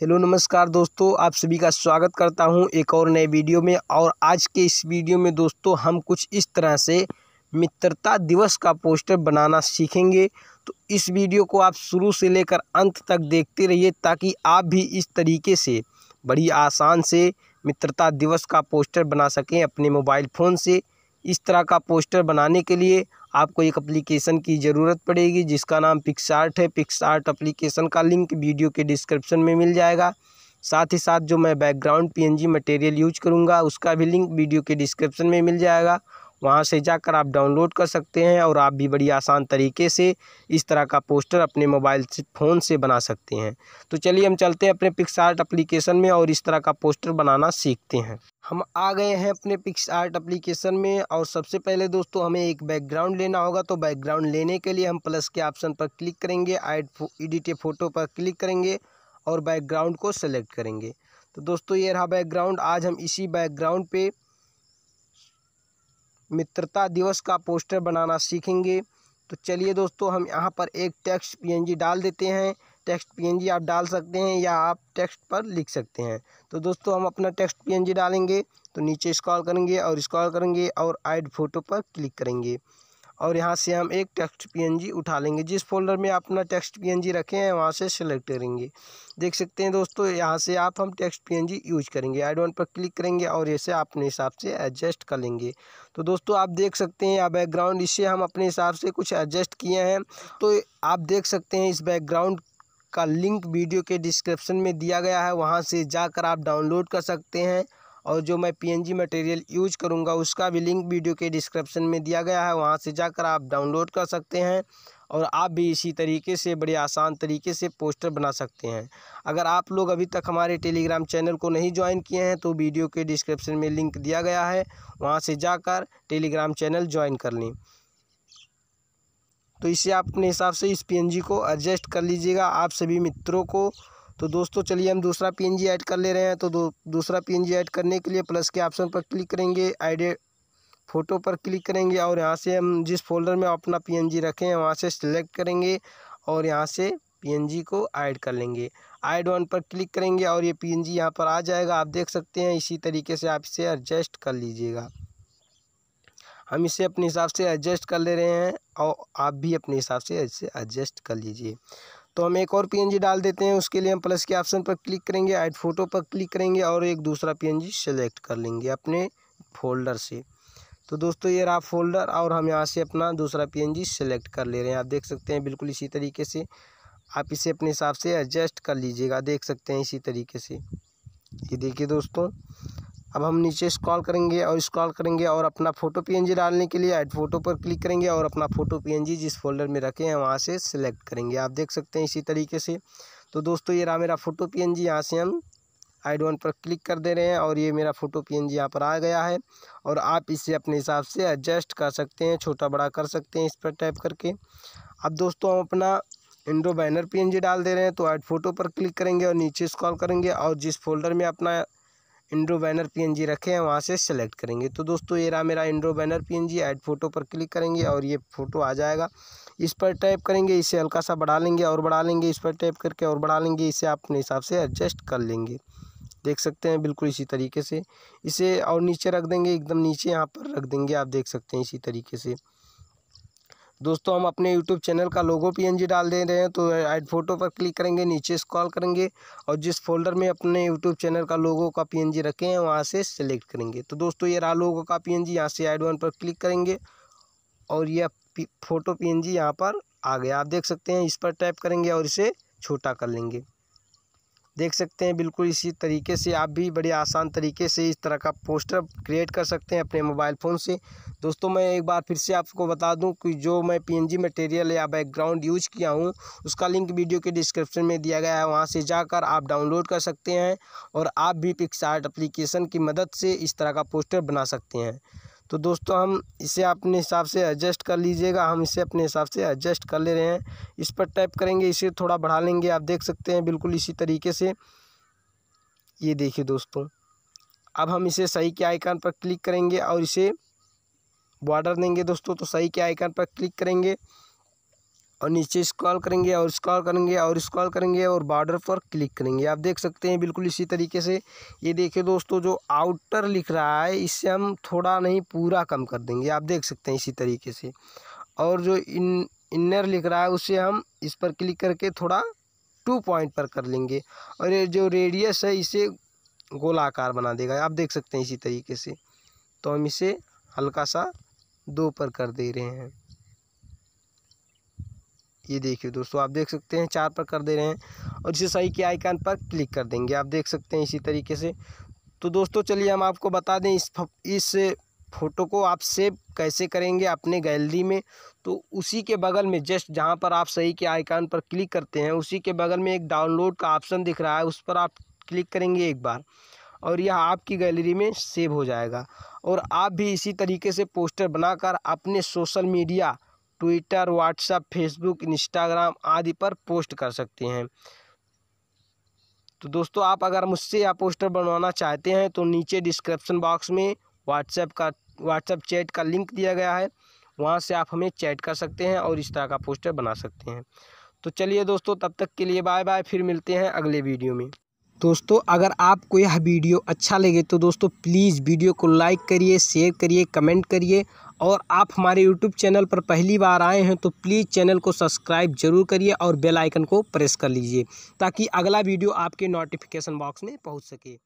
hello नमस्कार दोस्तों आप सभी का स्वागत करता हूं एक और नए वीडियो में और आज के इस वीडियो में दोस्तों हम कुछ इस तरह से मित्रता दिवस का पोस्टर बनाना सीखेंगे तो इस वीडियो को आप शुरू से लेकर अंत तक देखते रहिए ताकि आप भी इस तरीके से बड़ी आसान से मित्रता दिवस का पोस्टर बना सकें अपने मोबाइल फ़ोन से इस तरह का पोस्टर बनाने के लिए आपको एक अप्लीकेशन की ज़रूरत पड़ेगी जिसका नाम पिक्सार्ट है पिक्सार्ट अप्लीकेशन का लिंक वीडियो के डिस्क्रिप्शन में मिल जाएगा साथ ही साथ जो मैं बैकग्राउंड पीएनजी मटेरियल यूज करूँगा उसका भी लिंक वीडियो के डिस्क्रिप्शन में मिल जाएगा वहाँ से जाकर आप डाउनलोड कर सकते हैं और आप भी बड़ी आसान तरीके से इस तरह का पोस्टर अपने मोबाइल से फ़ोन से बना सकते हैं तो चलिए हम चलते हैं अपने पिक्स आर्ट अप्लीकेशन में और इस तरह का पोस्टर बनाना सीखते हैं हम आ गए हैं अपने पिक्स आर्ट अप्लीकेशन में और सबसे पहले दोस्तों हमें एक बैकग्राउंड लेना होगा तो बैकग्राउंड लेने के लिए हम प्लस के ऑप्शन पर क्लिक करेंगे एड एडिट फ़ोटो पर क्लिक करेंगे और बैकग्राउंड को सेलेक्ट करेंगे तो दोस्तों ये रहा बैकग्राउंड आज हम इसी बैकग्राउंड पे मित्रता दिवस का पोस्टर बनाना सीखेंगे तो चलिए दोस्तों हम यहाँ पर एक टेक्स्ट पीएनजी डाल देते हैं टेक्स्ट पीएनजी आप डाल सकते हैं या आप टेक्स्ट पर लिख सकते हैं तो दोस्तों हम अपना टेक्स्ट पीएनजी डालेंगे तो नीचे स्क्रॉल करेंगे और स्क्रॉल करेंगे और ऐड फ़ोटो पर क्लिक करेंगे और यहाँ से हम एक टेक्स्ट पीएनजी उठा लेंगे जिस फोल्डर में आप अपना टेक्स्ट पीएनजी रखे हैं वहाँ से सेलेक्ट करेंगे देख सकते हैं दोस्तों यहाँ से आप हम टेक्स्ट पीएनजी यूज करेंगे एड वन पर क्लिक करेंगे और इसे अपने हिसाब से एडजस्ट कर लेंगे तो दोस्तों आप देख सकते हैं या बैकग्राउंड इसे हम अपने हिसाब से कुछ एडजस्ट किए हैं तो आप देख सकते हैं इस बैकग्राउंड का लिंक वीडियो के डिस्क्रिप्शन में दिया गया है वहाँ से जाकर आप डाउनलोड कर सकते हैं और जो मैं पीएनजी मटेरियल यूज करूँगा उसका भी लिंक वीडियो के डिस्क्रिप्शन में दिया गया है वहाँ से जाकर आप डाउनलोड कर सकते हैं और आप भी इसी तरीके से बड़े आसान तरीके से पोस्टर बना सकते हैं अगर आप लोग अभी तक हमारे टेलीग्राम चैनल को नहीं ज्वाइन किए हैं तो वीडियो के डिस्क्रिप्शन में लिंक दिया गया है वहाँ से जाकर टेलीग्राम चैनल ज्वाइन कर लें तो इसे आप अपने हिसाब से इस पीएनजी को एडजस्ट कर लीजिएगा आप सभी मित्रों को तो दोस्तों चलिए हम दूसरा पीएनजी ऐड कर ले रहे हैं तो दो दूसरा पीएनजी ऐड करने के लिए प्लस के ऑप्शन पर क्लिक करेंगे आइडिया फ़ोटो पर क्लिक करेंगे और यहाँ से हम जिस फोल्डर में अपना पीएनजी रखें हैं वहाँ से सिलेक्ट करेंगे और यहाँ से पीएनजी को ऐड कर लेंगे ऐड वन पर क्लिक करेंगे और ये जी यहाँ पर आ जाएगा आप देख सकते हैं इसी तरीके से आप इसे एडजस्ट कर लीजिएगा हम इसे अपने हिसाब से एडजस्ट कर ले रहे हैं और आप भी अपने हिसाब से इसे एडजस्ट कर लीजिए तो हम एक और पीएनजी डाल देते हैं उसके लिए हम प्लस के ऑप्शन पर क्लिक करेंगे ऐड फोटो पर क्लिक करेंगे और एक दूसरा पीएनजी सेलेक्ट कर लेंगे अपने फोल्डर से तो दोस्तों ये रहा फोल्डर और हम यहाँ से अपना दूसरा पीएनजी सेलेक्ट कर ले रहे हैं आप देख सकते हैं बिल्कुल इसी तरीके से आप इसे अपने हिसाब से एडजस्ट कर लीजिएगा देख सकते हैं इसी तरीके से ये देखिए दोस्तों अब हम नीचे स्क्रॉल करेंगे और स्क्रॉल करेंगे और अपना फ़ोटो पीएनजी डालने के लिए ऐड फोटो पर क्लिक करेंगे और अपना फ़ोटो पीएनजी जिस फोल्डर में रखे हैं वहाँ से सिलेक्ट करेंगे आप देख सकते हैं इसी तरीके से तो दोस्तों ये रहा मेरा फ़ोटो पी एन यहाँ से हम आई डोन पर क्लिक कर दे रहे हैं और ये मेरा फ़ोटो पी एन यहाँ पर आ गया है और आप इसे अपने हिसाब से एडजस्ट कर सकते हैं छोटा बड़ा कर सकते हैं इस पर टाइप करके अब दोस्तों हम अपना इंडो बैनर पीएनजी डाल दे रहे हैं तो ऐड फ़ोटो पर क्लिक करेंगे और नीचे स्क्रॉल करेंगे और जिस फोल्डर में अपना इंड्रो बैनर पीएनजी रखे हैं वहाँ से सेलेक्ट करेंगे तो दोस्तों ये रहा मेरा intro banner PNG add photo पर क्लिक करेंगे और ये फोटो आ जाएगा इस पर टैप करेंगे इसे हल्का सा बढ़ा लेंगे और बढ़ा लेंगे इस पर टैप करके और बढ़ा लेंगे इसे आप अपने हिसाब से एडजस्ट कर लेंगे देख सकते हैं बिल्कुल इसी तरीके से इसे और नीचे रख देंगे एकदम नीचे यहाँ पर रख देंगे आप देख सकते हैं इसी तरीके से दोस्तों हम अपने यूट्यूब चैनल का लोगो पीएनजी डाल दे रहे हैं तो एड फोटो पर क्लिक करेंगे नीचे स्क्रॉल करेंगे और जिस फोल्डर में अपने यूट्यूब चैनल का लोगो का पीएनजी रखे हैं वहाँ से सेलेक्ट करेंगे तो दोस्तों ये रहा लोगो का पीएनजी यहाँ से एड वन पर क्लिक करेंगे और यह फोटो पी यहाँ पर आ गया आप देख सकते हैं इस पर टैप करेंगे और इसे छोटा कर लेंगे देख सकते हैं बिल्कुल इसी तरीके से आप भी बड़े आसान तरीके से इस तरह का पोस्टर क्रिएट कर सकते हैं अपने मोबाइल फ़ोन से दोस्तों मैं एक बार फिर से आपको बता दूं कि जो मैं पीएनजी मटेरियल या बैकग्राउंड यूज किया हूं उसका लिंक वीडियो के डिस्क्रिप्शन में दिया गया है वहां से जाकर आप डाउनलोड कर सकते हैं और आप भी पिक्सार्ट अप्लीकेशन की मदद से इस तरह का पोस्टर बना सकते हैं तो दोस्तों हम इसे अपने हिसाब से एडजस्ट कर लीजिएगा हम इसे अपने हिसाब से एडजस्ट कर ले रहे हैं इस पर टैप करेंगे इसे थोड़ा बढ़ा लेंगे आप देख सकते हैं बिल्कुल इसी तरीके से ये देखिए दोस्तों अब हम इसे सही के आइकन पर क्लिक करेंगे और इसे बॉर्डर देंगे दोस्तों तो सही के आइकन पर क्लिक करेंगे और नीचे स्क्रॉल करेंगे और स्क्रॉल करेंगे और स्क्रॉल करेंगे और बॉर्डर पर क्लिक करेंगे आप देख सकते हैं बिल्कुल इसी तरीके से ये देखिए दोस्तों जो आउटर लिख रहा है इससे हम थोड़ा नहीं पूरा कम कर देंगे आप देख सकते हैं इसी तरीके से और जो इन इनर लिख रहा है उसे हम इस पर क्लिक करके थोड़ा टू पॉइंट पर कर लेंगे और ये जो रेडियस है इसे गोलाकार बना देगा आप देख सकते हैं इसी तरीके से तो हम इसे हल्का सा दो पर कर दे रहे हैं ये देखिए दोस्तों आप देख सकते हैं चार पर कर दे रहे हैं और इसे सही के आइकान पर क्लिक कर देंगे आप देख सकते हैं इसी तरीके से तो दोस्तों चलिए हम आपको बता दें इस इस फ़ोटो को आप सेव कैसे करेंगे अपने गैलरी में तो उसी के बगल में जस्ट जहाँ पर आप सही के आइकान पर क्लिक करते हैं उसी के बगल में एक डाउनलोड का ऑप्शन दिख रहा है उस पर आप क्लिक करेंगे एक बार और यह आपकी गैलरी में सेव हो जाएगा और आप भी इसी तरीके से पोस्टर बनाकर अपने social media Twitter WhatsApp Facebook Instagram आदि पर पोस्ट कर सकते हैं तो दोस्तों आप अगर मुझसे यह पोस्टर बनवाना चाहते हैं तो नीचे डिस्क्रिप्शन बॉक्स में व्हाट्सएप का व्हाट्सएप चैट का लिंक दिया गया है वहाँ से आप हमें चैट कर सकते हैं और इस तरह का पोस्टर बना सकते हैं तो चलिए दोस्तों तब तक के लिए बाय बाय फिर मिलते हैं अगले वीडियो में दोस्तों अगर आपको यह वीडियो अच्छा लगे तो दोस्तों प्लीज़ वीडियो को लाइक करिए शेयर करिए कमेंट करिए और आप हमारे यूट्यूब चैनल पर पहली बार आए हैं तो प्लीज़ चैनल को सब्सक्राइब जरूर करिए और बेल आइकन को प्रेस कर लीजिए ताकि अगला वीडियो आपके नोटिफिकेशन बॉक्स में पहुंच सके